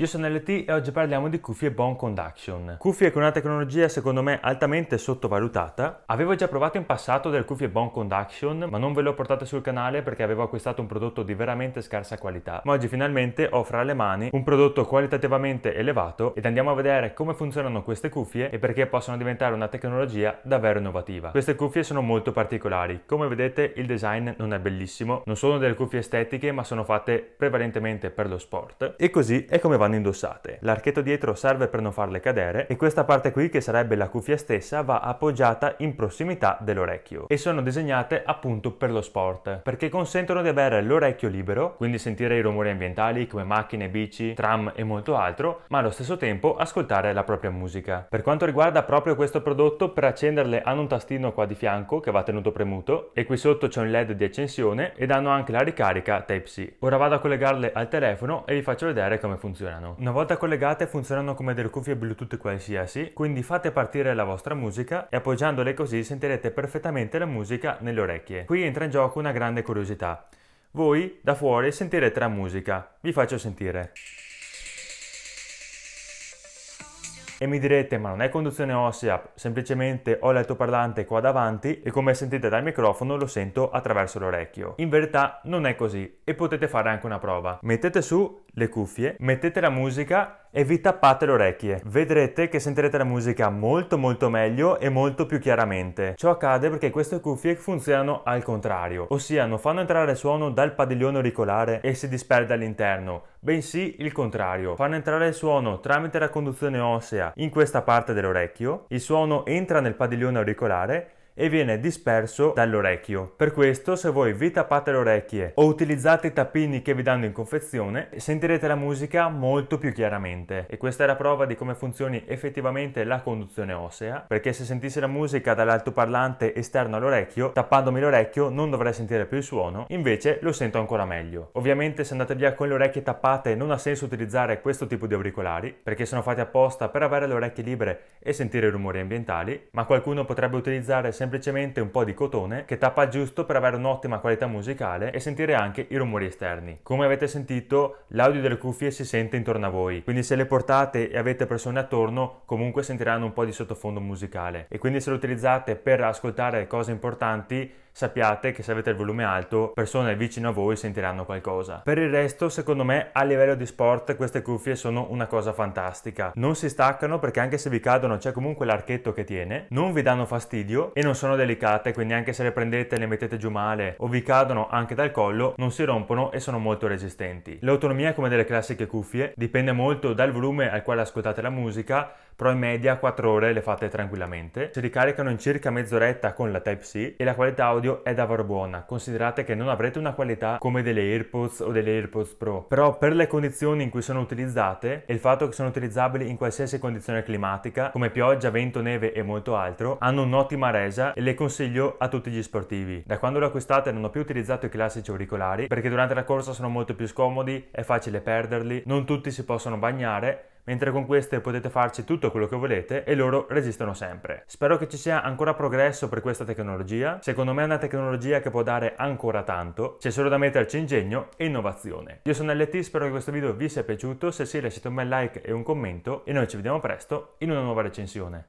Io sono LT e oggi parliamo di cuffie Bone Conduction. Cuffie con una tecnologia secondo me altamente sottovalutata. Avevo già provato in passato delle cuffie Bone Conduction, ma non ve le ho portate sul canale perché avevo acquistato un prodotto di veramente scarsa qualità. Ma oggi finalmente ho fra le mani un prodotto qualitativamente elevato ed andiamo a vedere come funzionano queste cuffie e perché possono diventare una tecnologia davvero innovativa. Queste cuffie sono molto particolari. Come vedete il design non è bellissimo, non sono delle cuffie estetiche ma sono fatte prevalentemente per lo sport. E così è come vanno quando indossate. L'archetto dietro serve per non farle cadere e questa parte qui che sarebbe la cuffia stessa va appoggiata in prossimità dell'orecchio e sono disegnate appunto per lo sport perché consentono di avere l'orecchio libero, quindi sentire i rumori ambientali come macchine, bici, tram e molto altro, ma allo stesso tempo ascoltare la propria musica. Per quanto riguarda proprio questo prodotto, per accenderle hanno un tastino qua di fianco che va tenuto premuto e qui sotto c'è un led di accensione ed hanno anche la ricarica Type-C. Ora vado a collegarle al telefono e vi faccio vedere come funziona piano. Una volta collegate funzionano come delle cuffie Bluetooth qualsiasi, quindi fate partire la vostra musica e appoggiandole così sentirete perfettamente la musica nelle orecchie. Qui entra in gioco una grande curiosità. Voi da fuori sentirete la musica, vi faccio sentire. E mi direte, ma non è conduzione ossea, semplicemente ho l'altoparlante qua davanti e come sentite dal microfono lo sento attraverso l'orecchio. In verità non è così e potete fare anche una prova. Mettete su le cuffie, mettete la musica e vi tappate le orecchie. Vedrete che sentirete la musica molto molto meglio e molto più chiaramente. Ciò accade perché queste cuffie funzionano al contrario, ossia non fanno entrare suono dal padiglione auricolare e si disperde all'interno, bensì il contrario. Fanno entrare il suono tramite la conduzione ossea in questa parte dell'orecchio, il suono entra nel padiglione auricolare e viene disperso dall'orecchio. Per questo se voi vi tappate le orecchie o utilizzate i tappini che vi danno in confezione sentirete la musica molto più chiaramente e questa è la prova di come funzioni effettivamente la conduzione ossea perché se sentissi la musica dall'altoparlante esterno all'orecchio tappandomi l'orecchio non dovrei sentire più il suono invece lo sento ancora meglio. Ovviamente se andate via con le orecchie tappate non ha senso utilizzare questo tipo di auricolari perché sono fatti apposta per avere le orecchie libere e sentire i rumori ambientali ma qualcuno potrebbe utilizzare sempre semplicemente un po' di cotone che tappa giusto per avere un'ottima qualità musicale e sentire anche i rumori esterni. Come avete sentito l'audio delle cuffie si sente intorno a voi, quindi se le portate e avete persone attorno comunque sentiranno un po' di sottofondo musicale e quindi se le utilizzate per ascoltare cose importanti sappiate che se avete il volume alto persone vicino a voi sentiranno qualcosa. Per il resto secondo me a livello di sport queste cuffie sono una cosa fantastica. Non si staccano perché anche se vi cadono c'è comunque l'archetto che tiene, non vi danno fastidio e non non sono delicate, quindi anche se le prendete e le mettete giù male o vi cadono anche dal collo, non si rompono e sono molto resistenti. L'autonomia, come delle classiche cuffie, dipende molto dal volume al quale ascoltate la musica, però in media 4 ore le fate tranquillamente. Si ricaricano in circa mezz'oretta con la Type-C e la qualità audio è davvero buona. Considerate che non avrete una qualità come delle AirPods o delle AirPods Pro, però per le condizioni in cui sono utilizzate e il fatto che sono utilizzabili in qualsiasi condizione climatica, come pioggia, vento, neve e molto altro, hanno un'ottima resa spesa e le consiglio a tutti gli sportivi. Da quando le ho acquistate non ho più utilizzato i classici auricolari perché durante la corsa sono molto più scomodi, è facile perderli, non tutti si possono bagnare mentre con queste potete farci tutto quello che volete e loro resistono sempre. Spero che ci sia ancora progresso per questa tecnologia, secondo me è una tecnologia che può dare ancora tanto, c'è solo da metterci ingegno e innovazione. Io sono LT, spero che questo video vi sia piaciuto, se sì lasciate un bel like e un commento e noi ci vediamo presto in una nuova recensione.